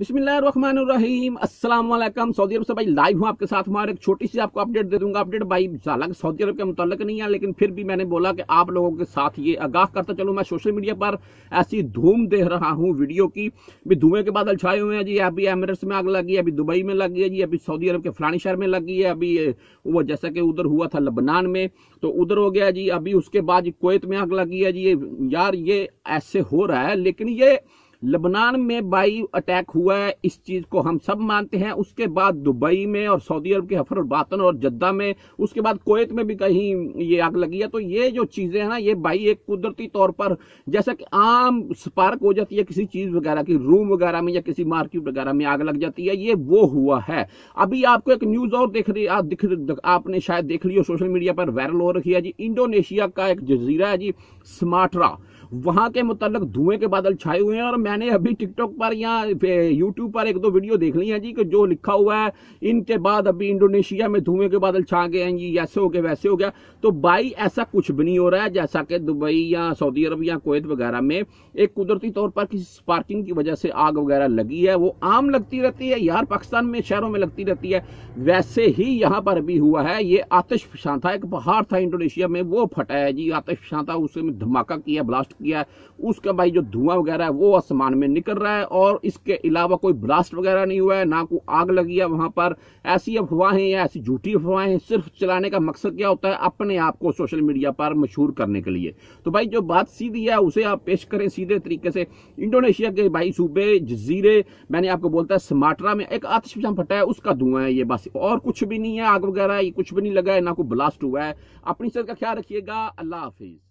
بسم اللہ الرحمن الرحیم السلام علیکم سعودی عرب سے بھائی لائیو ہوں آپ کے ساتھ ہمارے چھوٹی سی آپ کو اپڈیٹ دے دوں گا اپڈیٹ بھائی حالک سعودی عرب کے متعلق نہیں ہے لیکن پھر بھی میں نے بولا کہ آپ لوگوں کے ساتھ یہ آگاہ کرتا چلو میں سوشل میڈیا پر ایسی دھوم دے رہا ہوں ویڈیو کی بھی دھومے کے بعد چھائے ہوئے ہیں جی ابھی ایمریٹس میں آگ لگی ہے ابھی دبئی میں لگی ہے جی ابھی سعودی عرب کے فلانی شہر میں لگی ہے ابھی وہ جیسا کہ ادھر ہوا تھا لبنان میں تو ادھر ہو گیا جی ابھی اس کے بعد کویت میں آگ لگی ہے جی یار یہ ایسے ہو رہا ہے لیکن یہ لبنان میں بائی اٹیک ہوا ہے اس چیز کو ہم سب مانتے ہیں اس کے بعد دبئی میں اور سعودی عرب کے حفر الباطن اور جدہ میں اس کے بعد کویت میں بھی کہیں یہ آگ لگی ہے تو یہ جو چیزیں ہیں نا یہ بائی ایک قدرتی طور پر جیسا کہ عام سپارک ہو جاتی ہے کسی چیز وغیرہ کی روم وغیرہ میں یا کسی مارکیٹ وغیرہ میں آگ لگ جاتی ہے یہ وہ ہوا ہے ابھی آپ کو ایک نیوز اور دیکھ رہی آپ نے شاید دیکھ لی ہو سوشل میڈیا پر وائرل ہو رکھی ہے جی انڈونیشیا کا ایک جزیرہ ہے جی سماٹرا وہاں کے متعلق دھوئیں کے بادل چھائے ہوئے ہیں اور میں نے ابھی ٹک ٹاک پر یا یوٹیوب پر ایک دو ویڈیو دیکھ لی ہے جی کہ جو لکھا ہوا ہے ان کے بعد ابھی انڈونیشیا میں دھوئے کے بادل چھا گئے ہیں جی ایسے ہو ویسے ہو گیا تو بھائی ایسا کچھ بھی نہیں ہو رہا ہے جیسا کہ دبئی یا سعودی عرب یا کویت وغیرہ میں ایک قدرتی طور پر کسی اسپارکنگ کی وجہ سے آگ وغیرہ لگی ہے وہ عام لگتی رہتی ہے یار پاکستان میں شہروں میں لگتی رہتی ہے ویسے ہی یہاں پر بھی ہوا ہے یہ آتش تھا ایک پہاڑ تھا انڈونیشیا میں وہ پھٹا ہے جی آتش تھا اس میں دھماکہ کیا بلاسٹ کیا اس کا بھائی جو دھواں وغیرہ ہے وہ آسمان میں نکل رہا ہے اور اس کے علاوہ کوئی بلاسٹ وغیرہ نہیں ہوا ہے نہ کوئی آگ لگی ہے وہاں پر ایسی افواہیں یا ایسی جھوٹی افواہیں ہیں صرف چلانے کا مقصد کیا ہوتا ہے اپنے آپ کو سوشل میڈیا پر مشہور کرنے کے لیے تو بھائی جو بات سیدھی ہے اسے آپ پیش کریں سیدھے طریقے سے انڈونیشیا کے بھائی صوبے جزیرے میں نے آپ کو بولتا ہے سماٹرا میں ایک آتش جہاں پھٹا ہے اس کا دھواں ہے یہ بس اور کچھ بھی نہیں ہے آگ وغیرہ یہ کچھ بھی نہیں لگا ہے نہ کوئی بلاسٹ ہوا ہے اپنی صحت کا خیال رکھیے گا اللہ حافظ